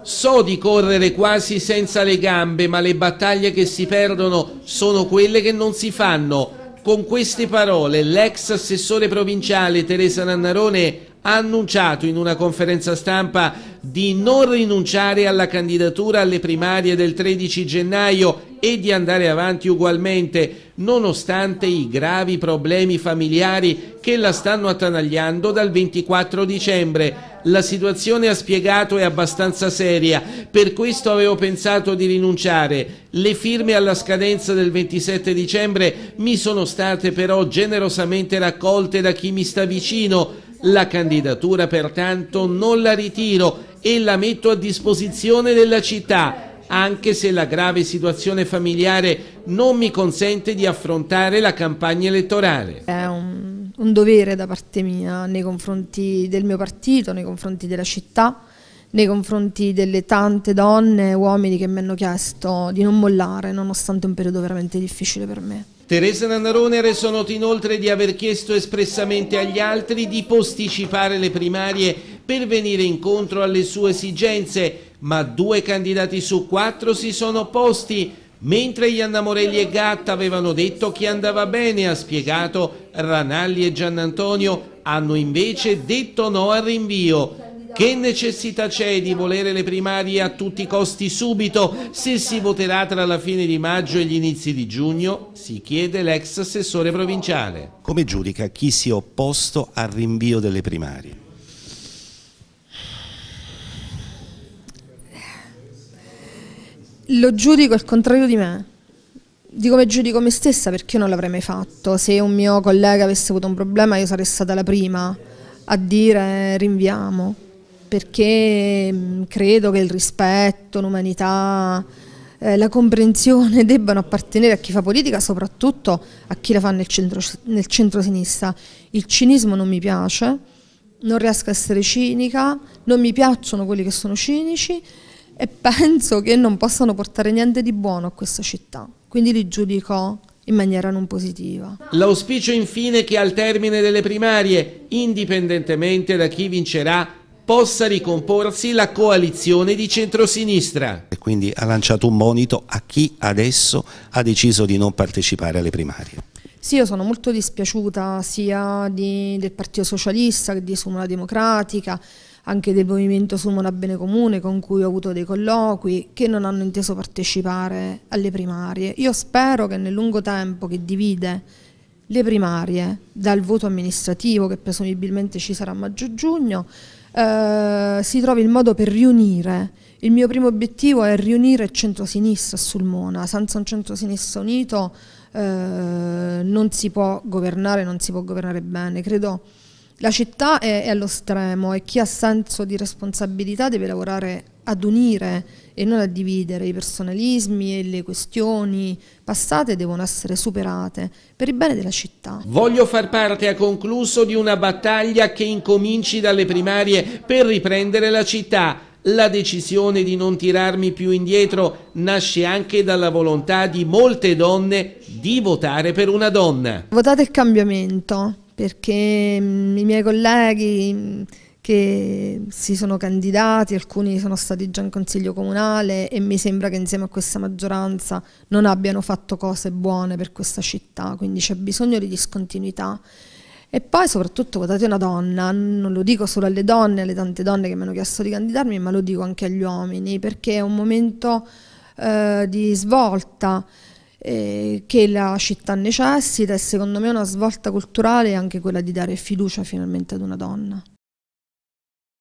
So di correre quasi senza le gambe, ma le battaglie che si perdono sono quelle che non si fanno. Con queste parole l'ex assessore provinciale Teresa Nannarone ha annunciato in una conferenza stampa di non rinunciare alla candidatura alle primarie del 13 gennaio e di andare avanti ugualmente, nonostante i gravi problemi familiari che la stanno attanagliando dal 24 dicembre. La situazione ha spiegato è abbastanza seria, per questo avevo pensato di rinunciare. Le firme alla scadenza del 27 dicembre mi sono state però generosamente raccolte da chi mi sta vicino. La candidatura pertanto non la ritiro e la metto a disposizione della città anche se la grave situazione familiare non mi consente di affrontare la campagna elettorale. È un, un dovere da parte mia nei confronti del mio partito, nei confronti della città, nei confronti delle tante donne e uomini che mi hanno chiesto di non mollare nonostante un periodo veramente difficile per me. Teresa Nannarone ha reso noto inoltre di aver chiesto espressamente agli altri di posticipare le primarie per venire incontro alle sue esigenze ma due candidati su quattro si sono opposti. Mentre Ianna Morelli e Gatta avevano detto che andava bene, ha spiegato, Ranalli e Giannantonio hanno invece detto no al rinvio. Che necessità c'è di volere le primarie a tutti i costi subito se si voterà tra la fine di maggio e gli inizi di giugno? Si chiede l'ex assessore provinciale. Come giudica chi si è opposto al rinvio delle primarie? lo giudico al contrario di me. Di come giudico me stessa perché io non l'avrei mai fatto. Se un mio collega avesse avuto un problema io sarei stata la prima a dire rinviamo perché mm, credo che il rispetto, l'umanità, eh, la comprensione debbano appartenere a chi fa politica, soprattutto a chi la fa nel, centro, nel centro-sinistra. Il cinismo non mi piace, non riesco a essere cinica, non mi piacciono quelli che sono cinici e penso che non possano portare niente di buono a questa città. Quindi li giudico in maniera non positiva. L'auspicio infine che al termine delle primarie, indipendentemente da chi vincerà, possa ricomporsi la coalizione di centrosinistra. E quindi ha lanciato un monito a chi adesso ha deciso di non partecipare alle primarie. Sì, io sono molto dispiaciuta sia di, del Partito Socialista che di Sumula Democratica, anche del movimento Sumona Bene Comune con cui ho avuto dei colloqui che non hanno inteso partecipare alle primarie. Io spero che nel lungo tempo che divide le primarie dal voto amministrativo che presumibilmente ci sarà a maggio-giugno eh, si trovi il modo per riunire. Il mio primo obiettivo è riunire il centro-sinistra sul Mona. senza un centro-sinistra unito eh, non si può governare, non si può governare bene. Credo la città è, è allo stremo e chi ha senso di responsabilità deve lavorare ad unire e non a dividere i personalismi e le questioni passate devono essere superate per il bene della città. Voglio far parte, ha concluso, di una battaglia che incominci dalle primarie per riprendere la città. La decisione di non tirarmi più indietro nasce anche dalla volontà di molte donne di votare per una donna. Votate il cambiamento perché mm, i miei colleghi mm, che si sono candidati, alcuni sono stati già in consiglio comunale e mi sembra che insieme a questa maggioranza non abbiano fatto cose buone per questa città, quindi c'è bisogno di discontinuità. E poi soprattutto votate una donna, non lo dico solo alle donne, alle tante donne che mi hanno chiesto di candidarmi, ma lo dico anche agli uomini, perché è un momento eh, di svolta eh, che la città necessita e secondo me una svolta culturale è anche quella di dare fiducia finalmente ad una donna.